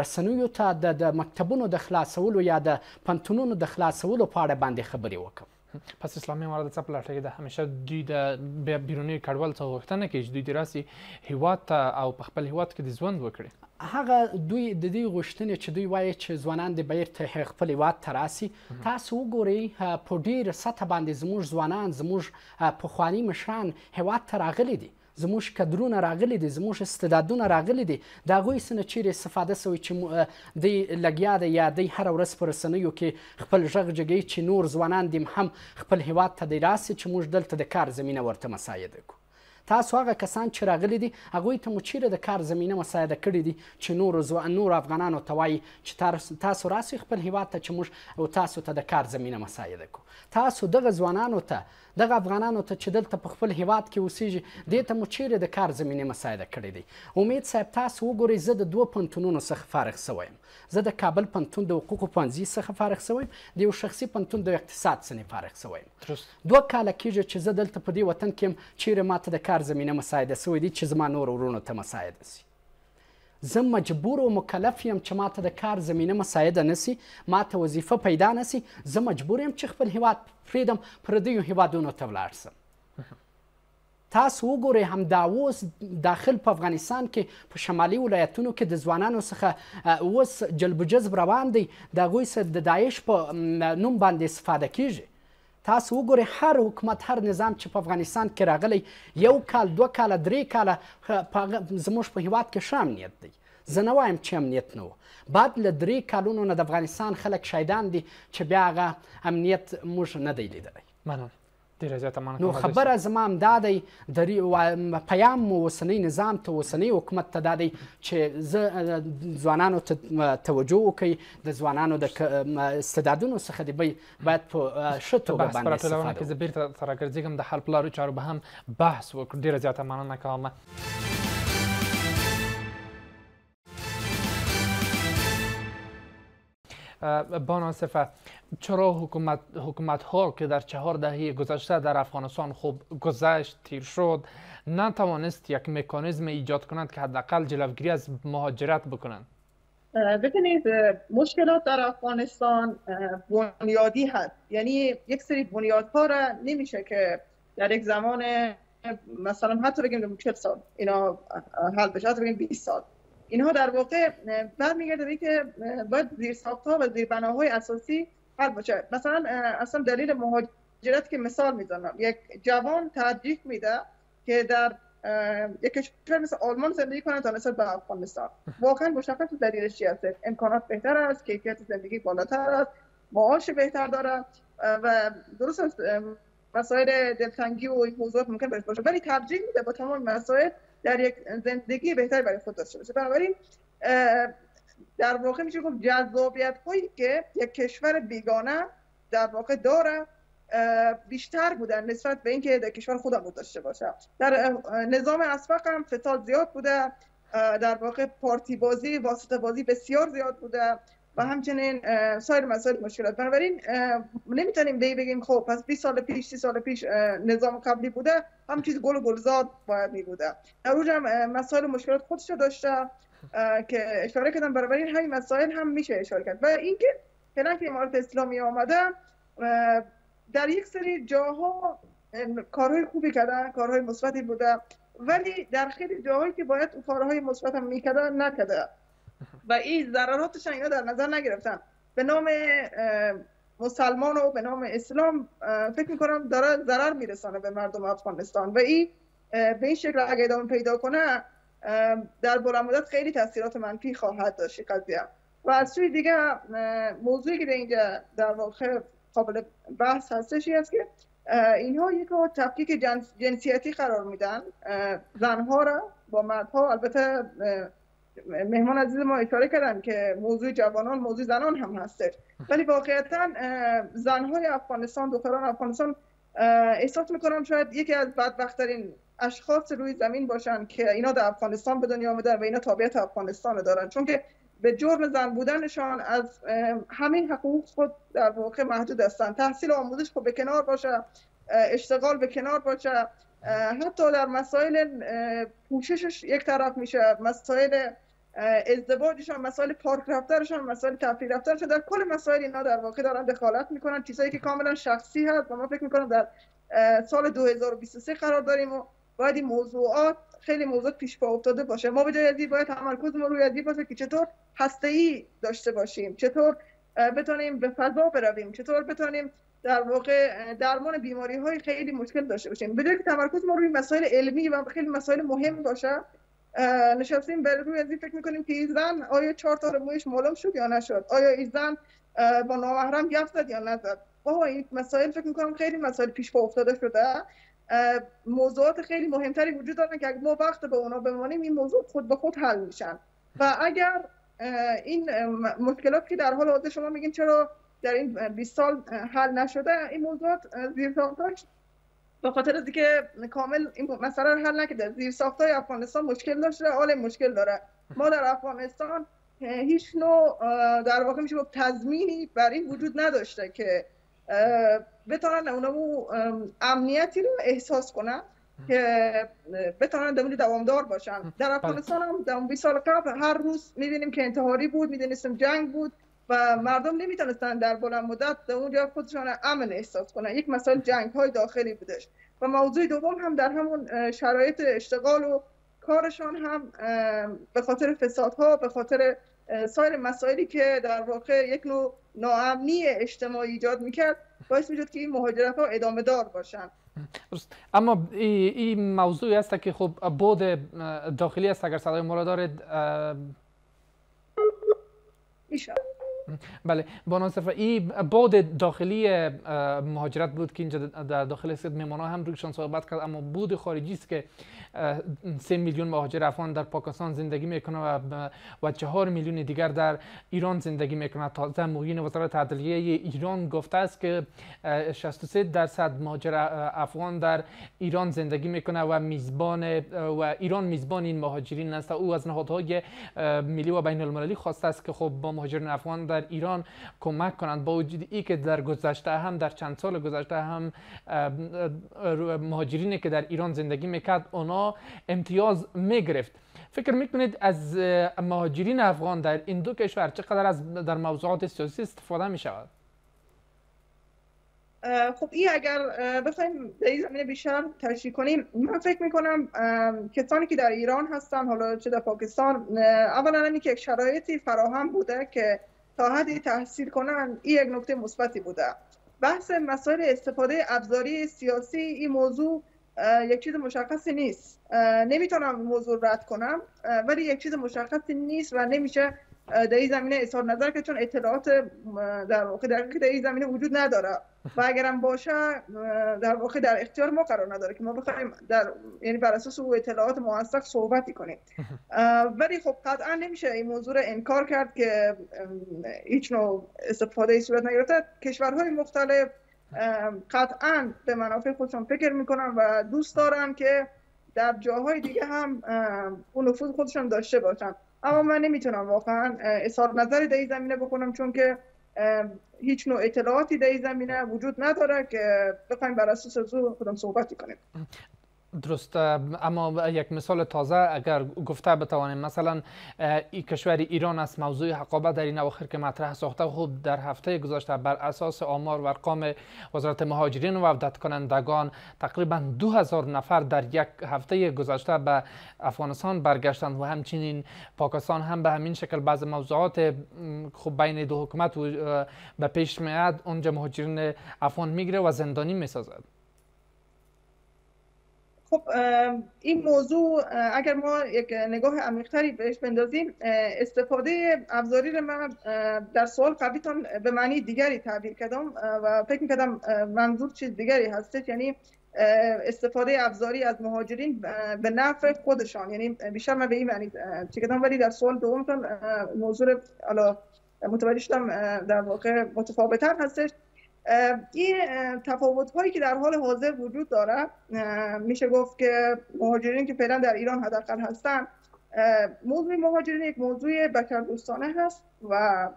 رسنیو ته د د مکتبونو د خلاصولو یا د پنتونونو د خلاصولو په اړه باندې خبرې وکم پس اسلامي امارات څه پلاټه کې د همیشه دوی د بیرونی کډوال څخه غوښتنه کوي چې دوی د راسي هیواد ته او په خپل هیواد کې د ژوند وکړي هغه دوی د دې غوښتنې چې دوی وایي چې ځوانان د بیر ته خپل هیواد ته راسي تاسو وګورئ په ډیر سطح باندې زموږ ځوانان زموږ پخوانی مشران هیواد ته راغلي دي زموږ کدرونه راغلي دي زموږ استعدادونه راغلي دي د هغوی څه نه چیرې استفاده سوی چې دی لګیا دی یا دی هره ورځ په رسنیو کې خپل غږ جګوي چې نور ځوانان دې هم خپل هیواد ته دی راسي چې موږ دلته د کار زمینه ورته مساعده کړو تاسو هغه کسان چې راغلي دي هغوی ته مو چیرې د کار زمینه مساعده کړې دي چې نور ځوان نور افغانانو ته وایي چې تاسو راسي خپل هیواد ته چې موږ او تاسو ته د کار زمینه مساعده کړو تاسو دغه ځوانانو ته دغه افغانانو ته چې دلته په خپل هیواد کې اوسېږي دې ته مو چیرې د کار زمینې مساعده کړې دی امید صاحب تاسو وګورئ زه د دوه پوهنتونونو څخه فارغ سوی یم زه د کابل پوهنتون د حقوقو پوهنځي څخه فارغ سوی یم د یو شخصي پوهنتون د اقتصاد څخه فارغ سوی یم دوه کاله کېږي چې زه دلته په دې وطن کې یم چیرې ماته د کار زمینه مساعده سوې دي چې زما نور ورونو ته مساعده سي زه مجبور او مکلف یم چې ماته د کار زمینه مساعده نسی ماته وظیفه پیدا نسی زه مجبور یم چې خپل هیواد پریدم پردیو هیوادونو ته ولاړ سم تاسو وګورئ همدا اوس داخل په افغانستان کې په شمالي ولایتونو کې د ځوانانو څخه اوس جلب جذب روان دی د هغوی سره د داعش په نوم باندې استفاده کیږي تاسو وګورئ هر حکومت هر نظام چې په افغانستان کې راغلی یو کال دوه کاله درې کاله زموږ په هیواد کې ښه امنیت دی زه نه وایم چې امنیت نه و بعد له درې کالونو نه د افغانستان خلک شایدان دي چې بیا هغه امنیت موږ نه دی لیدلی مننه ډیره زیاته مننه نو خبره زما همدا دی د پیام اوسنی نظام ته اوسنی حکومت ته دا دی چې زه ځوانانو ته توجه وکړي د ځوانانو د استعدادونو څخه دی باید په ښه توګه باندې استفاده وکړي زه بیرته سره ګرځېږم د حل پلارو چارو به هم بحث وکړو ډیره زیاته مننه کوم بانان چرا حکومت, حکومت ها که در چهار دهه گذشته در افغانستان خوب گذشت تیر شد نتوانست یک مکانیزم ایجاد کنند که حداقل جلوگیری از مهاجرت بکنند ببینید مشکلات در افغانستان بنیادی هست یعنی یک سری بنیادها را نمیشه که در یک زمان مثلا حتی بگیم 40 سال اینا حل بشه حتی بگیم 20 سال اینها در واقع برمیگرده به اینکه باید زیر ساختها و زیر بناهای اساسی حل باشه مثلا اصلا دلیل مهاجرت که مثال میزنم یک جوان ترجیح میده که در یک کشور مثل آلمان زندگی کنه تا مثل به افغانستان واقعا مشخص دلیلش چی هست امکانات بهتر است کیفیت زندگی بالاتر است معاش بهتر دارد و درست مسائل دلتنگی و این موضوع ممکن باشه ولی ترجیح میده با تمام مسائل در یک زندگی بهتر برای خود داشته باشه بنابراین در واقع میشه گفت جذابیت هایی که یک کشور بیگانه در واقع داره بیشتر بودن نسبت به اینکه در کشور خودمون داشته باشه در نظام اسبق هم فساد زیاد بوده در واقع پارتی بازی واسطه بازی بسیار زیاد بوده و همچنین سایر مسائل مشکلات بنابراین نمیتونیم دی بگیم خب پس 20 سال پیش 30 سال پیش نظام قبلی بوده هم چیز گل و گلزاد باید می بوده در هم مسائل مشکلات خودش داشته که اشاره کردم برابری همین مسائل هم میشه اشاره کرد و اینکه که امارت اسلامی آمده در یک سری جاها کارهای خوبی کرده، کارهای مثبتی بوده ولی در خیلی جاهایی که باید کارهای مثبت هم نکرده و این ضرراتش اینا در نظر نگرفتن به نام مسلمان و به نام اسلام فکر میکنم داره ضرر میرسانه به مردم افغانستان و این به این شکل اگه ادامه پیدا کنه در بلند مدت خیلی تاثیرات منفی خواهد داشت قضیه و از سوی دیگه موضوعی که اینجا در واقع قابل بحث هستش این است که اینها یک تفکیک جنسیتی قرار میدن زنها را با مردها البته مهمان عزیز ما اشاره کردن که موضوع جوانان موضوع زنان هم هستش ولی واقعتا زنهای افغانستان دختران افغانستان احساس میکنم شاید یکی از بدبختترین اشخاص روی زمین باشن که اینا در افغانستان به دنیا آمدن و اینا تابعیت افغانستان دارن چون که به جرم زن بودنشان از همین حقوق خود در واقع محدود هستن تحصیل آموزش خود خب به کنار باشه اشتغال به کنار باشه حتی در مسائل پوششش یک طرف میشه مسائل ازدواجشان مسائل پارک رفترشان مسائل تفریح رفترشان در کل مسائل اینا در واقع دارن دخالت میکنن چیزایی که کاملا شخصی هست و ما فکر میکنم در سال 2023 قرار داریم و باید این موضوعات خیلی موضوع پیش پا افتاده باشه ما به جای باید تمرکز ما روی این باشه که چطور هسته ای داشته باشیم چطور بتونیم به فضا برویم چطور بتونیم در واقع درمان بیماری های خیلی مشکل داشته باشیم بدون که تمرکز ما روی مسائل علمی و خیلی مسائل مهم باشه نشستیم بر روی این فکر میکنیم که این زن آیا چهار تا مویش معلوم شد یا نشد آیا این زن با نامحرم گفت زد یا نزد بابا این مسائل فکر میکنم خیلی مسائل پیش پا افتاده شده موضوعات خیلی مهمتری وجود دارن که اگر ما وقت به اونا بمانیم این موضوع خود به خود حل میشن و اگر این مشکلات که در حال حاضر شما میگین چرا در این 20 سال حل نشده این موضوعات زیر به خاطر از اینکه کامل این مسئله رو حل نکرده زیر افغانستان مشکل داشته عالم مشکل داره ما در افغانستان هیچ نوع در واقع میشه تضمینی برای این وجود نداشته که بتانن اونا امنیتی رو احساس کنن که بتانن دمونی دوامدار باشن در بله. افغانستان هم در سال قبل هر روز میبینیم که انتحاری بود میدونستیم جنگ بود و مردم نمیتونستن در بلند مدت در اونجا خودشان امن احساس کنن یک مسائل جنگ های داخلی بودش و موضوع دوم هم در همون شرایط اشتغال و کارشان هم به خاطر فسادها به خاطر سایر مسائلی که در واقع یک نوع ناامنی اجتماعی ایجاد میکرد باعث میشد که این مهاجرت ها ادامه دار باشن درست. اما این موضوعی است که خب بود داخلی است اگر صدای ما دارد ایشان بله با ای این بعد داخلی مهاجرت بود که اینجا در داخل سید ها هم رویشان صحبت کرد اما بود خارجی است که سه میلیون مهاجر افغان در پاکستان زندگی میکنه و و چهار میلیون دیگر در ایران زندگی میکنه تازه موین وزارت عدلیه ایران گفته است که 63 درصد مهاجر افغان در ایران زندگی میکنه و میزبان و ایران میزبان این مهاجرین است او از نهادهای ملی و بین المللی خواسته است که خب با مهاجران افغان در در ایران کمک کنند با وجود ای که در گذشته هم در چند سال گذشته هم مهاجرینی که در ایران زندگی میکرد اونا امتیاز میگرفت فکر میکنید از مهاجرین افغان در این دو کشور چقدر از در موضوعات سیاسی استفاده میشود؟ خب این اگر بخوایم در این زمینه بیشتر تشریح کنیم من فکر میکنم کسانی که در ایران هستن حالا چه در پاکستان اولا اینکه یک شرایطی فراهم بوده که تا حدی تحصیل کنند این یک نکته مثبتی بوده بحث مسائل استفاده ابزاری سیاسی این موضوع یک چیز مشخصی نیست نمیتونم موضوع رد کنم ولی یک چیز مشخصی نیست و نمیشه در این زمینه اظهار نظر که چون اطلاعات در واقع در این زمینه وجود نداره و اگرم باشه در واقع در اختیار ما قرار نداره که ما بخوایم در یعنی بر اساس او اطلاعات موثق صحبتی کنیم ولی خب قطعا نمیشه این موضوع رو انکار کرد که هیچ نوع استفاده ای صورت نگرفته کشورهای مختلف قطعا به منافع خودشان فکر میکنن و دوست دارن که در جاهای دیگه هم اون نفوذ خودشان داشته باشن اما من نمیتونم واقعا اظهار نظری در این زمینه بکنم چون که هیچ نوع اطلاعاتی در این زمینه وجود نداره که بخوایم بر اساس از او خودم صحبتی کنیم درست اما یک مثال تازه اگر گفته بتوانیم مثلا این کشور ایران از موضوع حقابه در این اواخر که مطرح ساخته خوب در هفته گذشته بر اساس آمار و ارقام وزارت مهاجرین و عودت کنندگان تقریبا 2000 نفر در یک هفته گذشته به افغانستان برگشتند و همچنین پاکستان هم به همین شکل بعض موضوعات خوب بین دو حکومت به پیش میاد اونجا مهاجرین افغان میگیره و زندانی میسازد خب این موضوع اگر ما یک نگاه عمیقتری بهش بندازیم استفاده ابزاری رو من در سوال قبلیتان به معنی دیگری تعبیر کردم و فکر میکردم منظور چیز دیگری هستش یعنی استفاده ابزاری از مهاجرین به نفع خودشان یعنی بیشتر من به این معنی چی کردم ولی در سوال دومتان موضوع متوجه شدم در واقع متفاوتتر هستش این تفاوت هایی که در حال حاضر وجود دارد میشه گفت که مهاجرین که فعلا در ایران حداقل هستند موضوع مهاجرین یک موضوع دوستانه هست و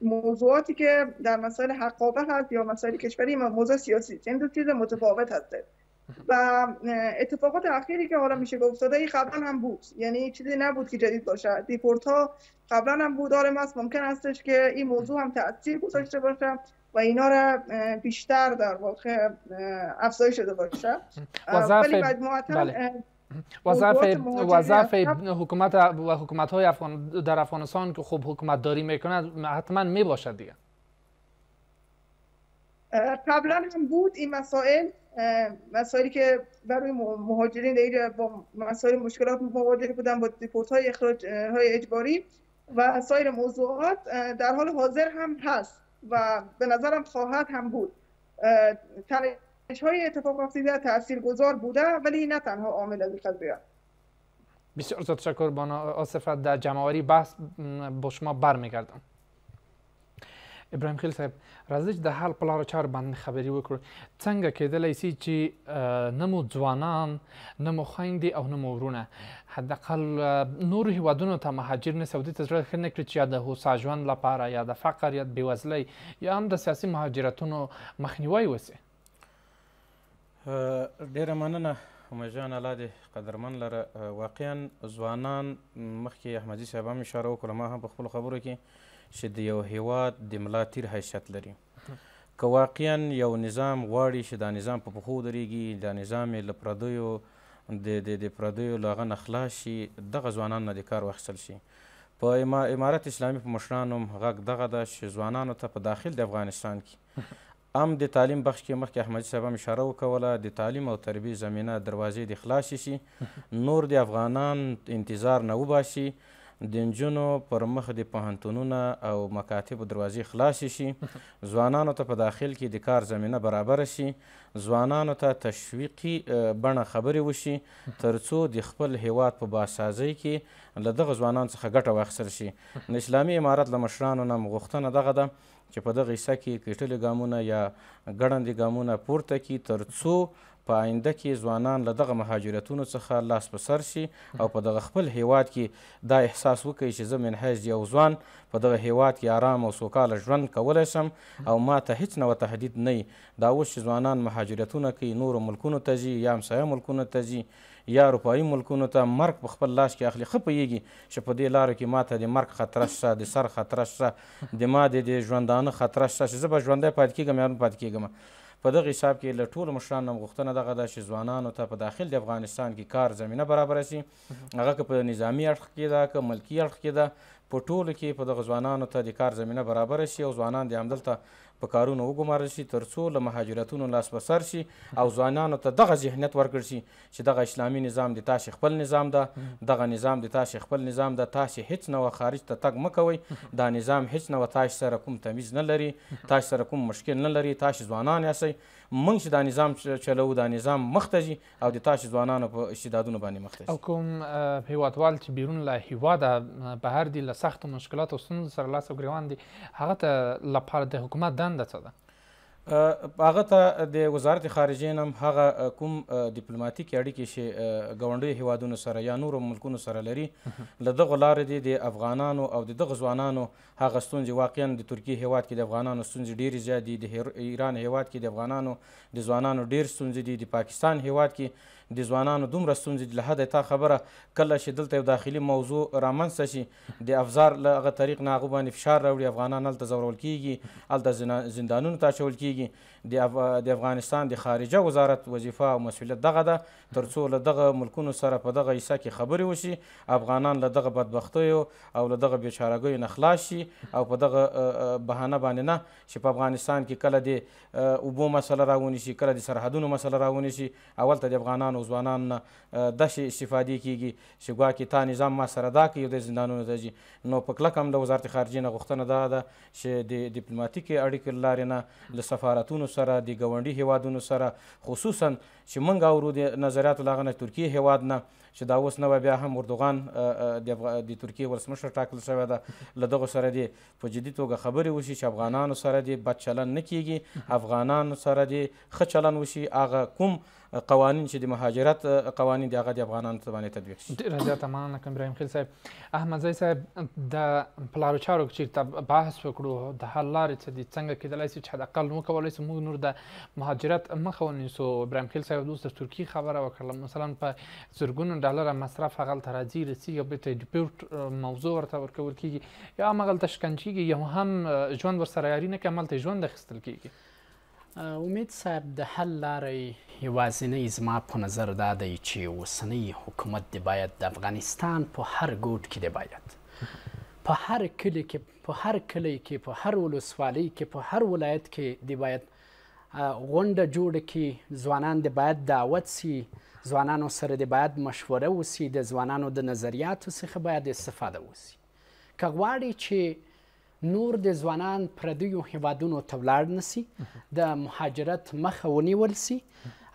موضوعاتی که در مسائل حقابه هست یا مسائل کشوری موضوع سیاسی این دو چیز متفاوت هست و اتفاقات اخیری که حالا میشه گفت این قبلا هم بود یعنی چیزی نبود که جدید باشه دیپورت ها قبلا هم بود آره ممکن هستش که این موضوع هم تاثیر گذاشته باشه و اینا را بیشتر در واقع افزایش شده باشه ولی بعد بله. و ضعف حکومت و حکومت های افغان در افغانستان که خوب حکومت داری میکنند حتما می باشد دیگه قبلا هم بود این مسائل مسائلی که برای مهاجرین در با مسائل مشکلات مواجه بودن با دیپورت های اخراج های اجباری و سایر موضوعات در حال حاضر هم هست و به نظرم خواهد هم بود تنش های اتفاق افتیده تأثیر گذار بوده ولی نه تنها عامل از قضیه بسیار تشکر بانا آصفت در جمعواری بحث با شما برمیگردم ابراهيم خیل صاحب راځي چې د حال په لارو چار باندې خبري وکړو څنګه کېدلی سي چې نمو ځوانان نمو خویندې او نمو ورونه حداقل نور هیوادونو ته مهاجر نه سعودي ته زړه ښه نه کړي چې یا د هوسا ژوند لپاره یا د فقر یا د بېوزلۍ یا هم د سیاسي مهاجرتونو مخنیوی وسي ډیره مننه همجان الله دې قدرمن لره واقعا ځوانان مخکې احمدي صاحب هم اشاره وکړه ما هم په خپلو خبرو کې چې د یو هیواد د ملا تیر حیثیت لري که واقعا یو نظام غواړي چې دا نظام په پښو درېږي دا نظام یې له پردیو د د د پردیو له هغه نه خلاص شي دغه ځوانان نه د کار واخیستل شي په امارت اسلامي په مشرانو هم غږ دغه ده چې ځوانانو ته په داخل د افغانستان کې ام د تعلیم بخش کې مخکې احمدي صاحب هم اشاره وکوله د تعلیم او تربیې زمینه دروازې د خلاصې شي نور د افغانان انتظار نه وباسي د نجونو پر مخ د پوهنتونونه او مکاتبو دروازې خلاصې شي ځوانانو ته په داخل کې د کار زمینه برابره شي ځوانانو ته تشویقي بڼه خبرې وشي ترڅو د خپل هیواد په باسازۍ کې له دغه ځوانانو څخه ګټه واخیستل شي د اسلامي امارت له مشرانو نه غوښتنه دغه ده چې په دغه حصه کې کیټلې ګامونه یا ګړندې ګامونه پورته کړي ترڅو په آینده کې ځوانان له دغه مهاجرتونو څخه لاس په سر شي او په دغه خپل هیواد کې دا احساس وکړي چې زه منحج یو ځوان په دغه هیواد کې آرام او سوکاله ژوند کولی شم او ما ته هیڅ نوه تهدید نه دا اوس چې ځوانان مهاجرتونه کوي نورو ملکونو ته ځي یا همسایه ملکونو ته ځي یا اروپایي ملکونو ته مرګ په خپل لاس کې اخلي ښه پوهیږي چې په دې لارو کې ما ته د مرګ خطره شته د سر خطره شته د ما د ژوندانه خطره شته چې زه به ژوندی پاتې کېږم یا نه پاتې کېږم په دغه حساب کې له ټولو مشرانو هم غوښتنه دغه ده چې ځوانانو ته په داخل د افغانستان کې کار زمینه برابره سي هغه که په نظامي اړخ کې ده که ملکي اړخ کې ده په ټولو کې په دغه ځوانانو ته د کار زمینه برابره شي او ځوانان د همدلته په کارونو وګمارل شي ترڅو له مهاجرتونو لاس په سر شي او ځوانانو ته دغه ذهنیت ورکړ شي چې دغه اسلامي نظام د تاسې خپل نظام ده دغه نظام د تاسې خپل نظام ده تاسې هیڅ نه خارج ته تګ مه کوئ دا نظام هیڅ نه تاسې سره کوم تمیز نه لري تاسې سره کوم مشکل نه لري تاسې ځوانان یاستئ موږ چې دا نظام چلو دا نظام مخته ځي او د تاسو ځوانانو په استعدادونو باندې مخته ځي او کوم هیوادوال چې بیرون له هیواده بهر دي له سختو مشکلاتو ستونزو سره لاس او ګریوان دي هغه ته لپاره د حکومت دنده څه ده هغه ته د وزارت خارجه نم هغه کوم ډیپلوماټیک اړیکې چې ګاونډي هیوادونو سره یا نورو ملکونو سره لري له دغه لارې دي د افغانانو او د دغه ځوانانو هغه ستونزې واقعا د ترکیه هیواد کې د افغانانو ستونزې ډېرې زیات دي د ایران هیواد کې د افغانانو د ځوانانو ډېر ستونزې دي د پاکستان هیواد کې د ځوانانو دومره ستونزې له حده تا خبره کله چې دلته یو داخلي موضوع رامنځته شي د افزار له هغه طریق نه هغو باندې فشار راوړي افغانان هلته ځورول کیږي هلته زندانونو ته اچول کیږي د افغانستان د خارجه وزارت وظیفه او مسؤلیت دغه ده ترڅو له دغه ملکونو سره په دغه حصه کې خبرې وشي افغانان له دغه بدبختیو او له دغه بیچارهګیو نه خلاص شي او په دغه بهانه باندې نه چې په افغانستان کې کله د اوبو مسله راونی شي کله د سرحدونو مسله راونی شي اولته د افغانانو ځوانان نه داسې استفادې کیږي چې ګواکې تا نظام ما سره دا کوي د زندانونو ته ځي نو په کلک هم د وزارت خارجې نه غوښتنه دا ده چې د ډیپلوماتیکې اړیکې لارې نه له سفارتونو سره د ګاونډي هیوادونو سره خصوصا چې موږ اورو د نظریاتو له هغه نه ترکیې هیواد نه چې دا اوس نوی بیا هم اردوغان د ترکیې ولسمشر ټاکل شوی ده له دغو سره دی په جدي توګه خبرې وشي چې افغانانو سره دی بد چلن نه کیږي افغانانو سره دی ښه چلن وشي هغه کوم قوانین چې د مهاجرت قوانین دی هغه د افغانانو ته باندې تطبیق شي ډېره زیاته مننه کوم ابراهیم خیل صاحب احمدزی صاحب د پلارو چارو چیرته بحث وکړو د حل لارې څه دي څنګه کېدلی شي چې حداقل موږ کولی شو موږ نور د مهاجرت مخه ونیسو ابراهیم خیل صاحب اوس د ترکیې خبره وکړله مثلا په زرګونو ډالره مصرف هغلته راځي رسېږي او بیرته ډیپورټ موضوع ورته ورکول کېږي یا هم هغلته شکنجېږي یا هم ژوند ورسره یاري نه کوي هملته ژوند اخیستل کېږي امید صاحب د حل لارې یوازینۍ زما په نظر دا دی چې اوسنی حکومت دی باید د افغانستان په هر ګوټ کې دی باید په هر کلی کې په هر کلی کې په هر ولسوالۍ کې په هر ولایت کې دی باید غونډه جوړه کړي ځوانان دی باید دعوت سي ځوانانو سره دی باید مشوره وسي د ځوانانو د نظریاتو څخه باید استفاده وسي که غواړي چې نور د ځوانان پردیو هیوادونو ته ولاړ نسی د مهاجرت مخه ونیول سي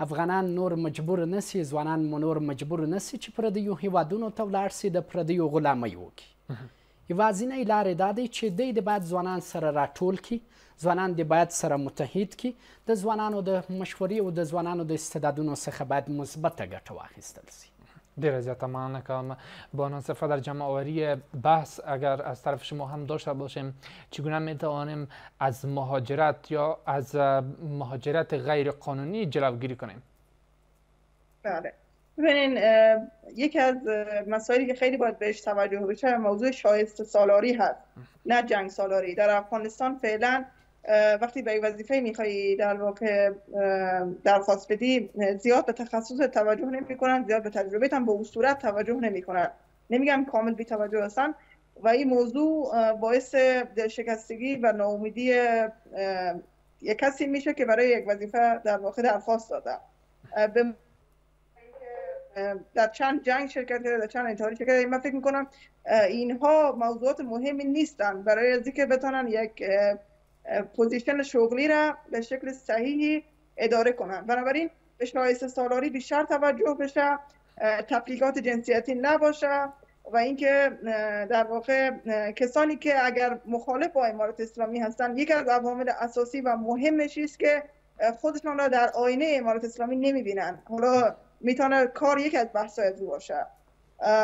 افغانان نور مجبور نسی ځوانان نور مجبور نسی چې پردیو هیوادونو ته ولاړ سي د پردیو غلامي وکړي یوازینی لارې دا دی چې دی د باید ځوانان سره راټول کړي ځوانان د باید سره متحد کړي د ځوانانو د مشورې او د ځوانانو د استعدادونو څخه باید مثبته ګټه واخیستل سي در زیاته تمام با ناصفه در جمعآوری بحث اگر از طرف شما هم داشته باشیم چگونه توانیم از مهاجرت یا از مهاجرت غیر قانونی جلوگیری کنیم بله ببینین یکی از مسائلی که خیلی باید بهش توجه بشه موضوع شایسته سالاری هست نه جنگ سالاری در افغانستان فعلا وقتی به وظیفه میخوای در واقع درخواست بدی زیاد به تخصص توجه نمیکنن زیاد به تجربه هم به اون صورت توجه نمیکنن نمیگم کامل بی توجه هستن و این موضوع باعث دلشکستگی و ناامیدی یک کسی میشه که برای یک وظیفه در واقع درخواست داده به در چند جنگ شرکت کرده در چند انتحاری شرکت کرده من فکر میکنم اینها موضوعات مهمی نیستن برای از که یک پوزیشن شغلی را به شکل صحیحی اداره کنند بنابراین به شایسته سالاری بیشتر توجه بشه تفریقات جنسیتی نباشه و اینکه در واقع کسانی که اگر مخالف با امارت اسلامی هستند یکی از عوامل اساسی و مهمش است که خودشان را در آینه امارت اسلامی نمی‌بینند حالا میتونه کار یک از بحث‌های از باشه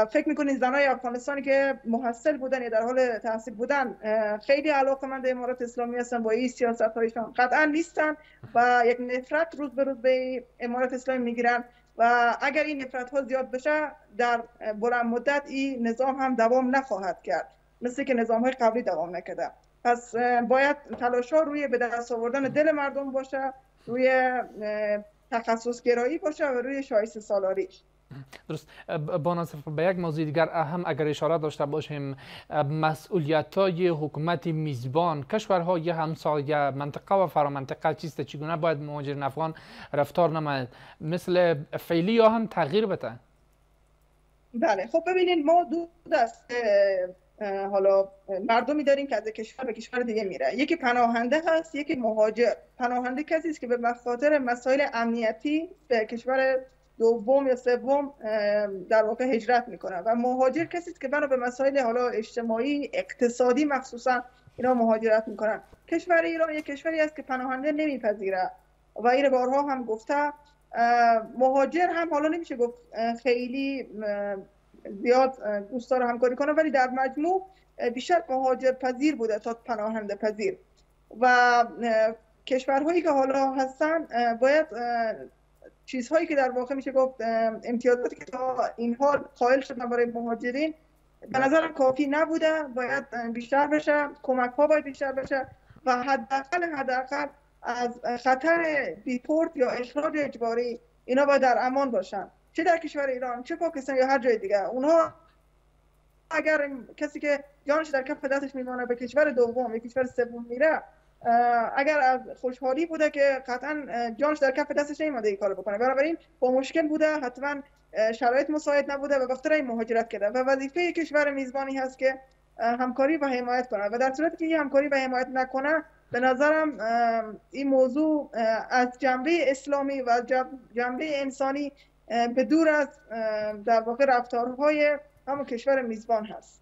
فکر میکنین زنای افغانستانی که محصل بودن یا در حال تحصیل بودن خیلی علاقه من در امارات اسلامی هستن با این سیاست هایشان قطعا نیستن و یک نفرت روز به روز به امارات اسلامی میگیرن و اگر این نفرت ها زیاد بشه در بلند مدت این نظام هم دوام نخواهد کرد مثل که نظام های قبلی دوام نکرده پس باید تلاش ها روی به دست آوردن دل مردم باشه روی تخصص گرایی باشه و روی شایسته سالاریش درست با به یک موضوع دیگر هم اگر اشاره داشته باشیم مسئولیت های حکومت میزبان های همسایه منطقه و فرامنطقه چیست چگونه باید مواجر افغان رفتار نماید مثل فعلی یا هم تغییر بده بله خب ببینید ما دو دست حالا مردمی داریم که از کشور به کشور دیگه میره یکی پناهنده هست یکی مهاجر پناهنده کسی است که به خاطر مسائل امنیتی به کشور دوم یا سوم در واقع هجرت میکنن و مهاجر کسی که بنا به مسائل حالا اجتماعی اقتصادی مخصوصا اینا مهاجرت میکنن کشور ایران یک کشوری است که پناهنده نمیپذیره و این بارها هم گفته مهاجر هم حالا نمیشه گفت خیلی زیاد دوست رو همکاری کنه ولی در مجموع بیشتر مهاجر پذیر بوده تا پناهنده پذیر و کشورهایی که حالا هستن باید چیزهایی که در واقع میشه گفت امتیازاتی که تا این حال قائل شدن برای مهاجرین به بله. نظرم کافی نبوده باید بیشتر بشه کمک ها باید بیشتر بشه و حداقل حداقل از خطر بیپورت یا اخراج اجباری اینا باید در امان باشن چه در کشور ایران چه پاکستان یا هر جای دیگه اونها اگر کسی که جانش در کف دستش میمانه به کشور دوم یا کشور سوم میره اگر از خوشحالی بوده که قطعا جانش در کف دستش نیومده این کار بکنه بنابراین با مشکل بوده حتما شرایط مساعد نبوده و این مهاجرت کرده و وظیفه کشور میزبانی هست که همکاری و حمایت کنه و در صورتی که این همکاری و حمایت نکنه به نظرم این موضوع از جنبه اسلامی و جنبه انسانی به دور از در واقع رفتارهای همون کشور میزبان هست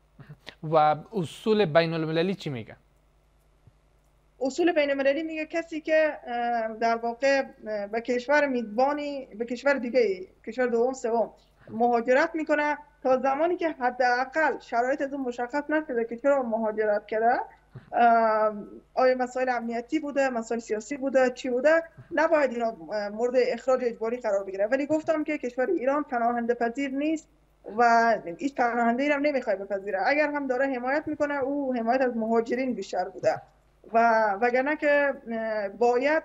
و اصول بین المللی چی میگن؟ اصول بین المللی میگه کسی که در واقع به کشور میزبانی به کشور دیگه کشور دوم سوم مهاجرت میکنه تا زمانی که حداقل شرایط از اون مشخص نشده که چرا مهاجرت کرده آیا مسائل امنیتی بوده مسائل سیاسی بوده چی بوده نباید اینا مورد اخراج اجباری قرار بگیره ولی گفتم که کشور ایران پناهنده پذیر نیست و هیچ پناهنده ای هم نمیخواد بپذیره اگر هم داره حمایت میکنه او حمایت از مهاجرین بیشتر بوده و وگرنه که باید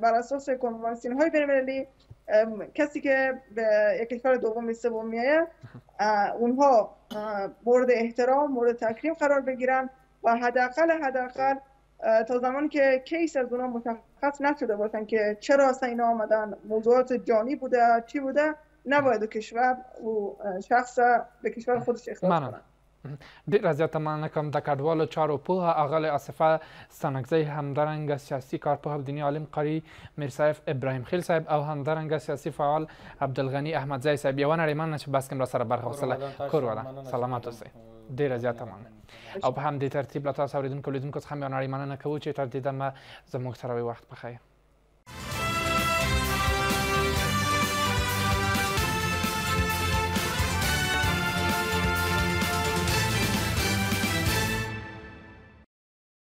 بر اساس کنوانسین های بینالمللی کسی که به یک کشور دوم سوم میایه اونها مورد احترام مورد تکریم قرار بگیرن و حداقل حداقل تا زمانی که کیس از اونها مشخص نشده باشن که چرا اصلا اینا آمدن موضوعات جانی بوده چی بوده نباید کشور و شخص به کشور خودش اخراج کنن ډیره زیاته مننه کوم د کډوالو چارو پوهه اغلې آصفه ستانکزۍ همدارنګه سیاسي کارپوه دیني عالم قاري میرصاحب ابراهیم خیل صاحب او همدارنګه سیاسي فعال عبدالغني احمدزی صاحب یوه نړۍ مننه چې بس کې هم راسره برخه اوسله کور واله سلامت اوسئ ډیره زیاته مننه او په همدې ترتیب له تاسو اورېدونکو لیدونکو څخه هم یوه نړۍ مننه کوو چې تر دې دمه زموږ سره وخت پخیر